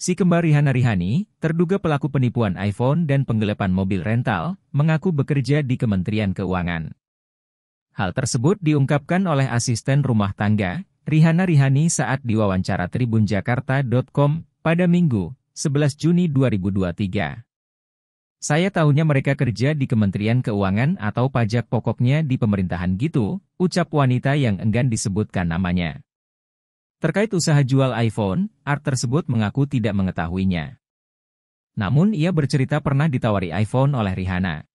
Si kembar Rihanna Rihani, terduga pelaku penipuan iPhone dan penggelepan mobil rental, mengaku bekerja di Kementerian Keuangan. Hal tersebut diungkapkan oleh asisten rumah tangga, Rihanna Rihani saat diwawancara tribunjakarta.com pada Minggu, 11 Juni 2023. Saya tahunya mereka kerja di Kementerian Keuangan atau pajak pokoknya di pemerintahan gitu, ucap wanita yang enggan disebutkan namanya. Terkait usaha jual iPhone, Art tersebut mengaku tidak mengetahuinya. Namun ia bercerita pernah ditawari iPhone oleh Rihanna.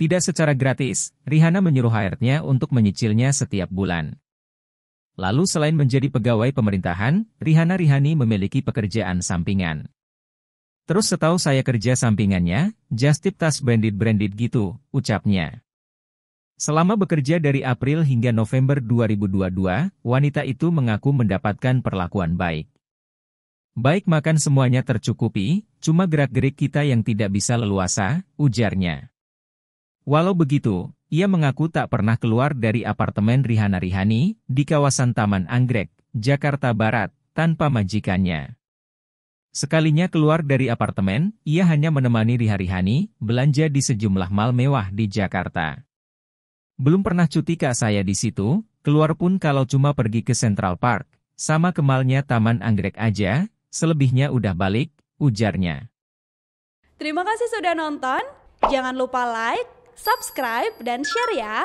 Tidak secara gratis, Rihanna menyuruh hrd untuk menyicilnya setiap bulan. Lalu selain menjadi pegawai pemerintahan, Rihanna Rihani memiliki pekerjaan sampingan. Terus setahu saya kerja sampingannya, just tip tas branded-branded gitu, ucapnya. Selama bekerja dari April hingga November 2022, wanita itu mengaku mendapatkan perlakuan baik. Baik makan semuanya tercukupi, cuma gerak-gerik kita yang tidak bisa leluasa, ujarnya. Walau begitu, ia mengaku tak pernah keluar dari apartemen Rihana Rihani di kawasan Taman Anggrek, Jakarta Barat, tanpa majikannya. Sekalinya keluar dari apartemen, ia hanya menemani Riha Rihani belanja di sejumlah mal mewah di Jakarta. Belum pernah cuti kak saya di situ, keluar pun kalau cuma pergi ke Central Park. Sama kemalnya Taman Anggrek aja, selebihnya udah balik, ujarnya. Terima kasih sudah nonton. Jangan lupa like, subscribe, dan share ya.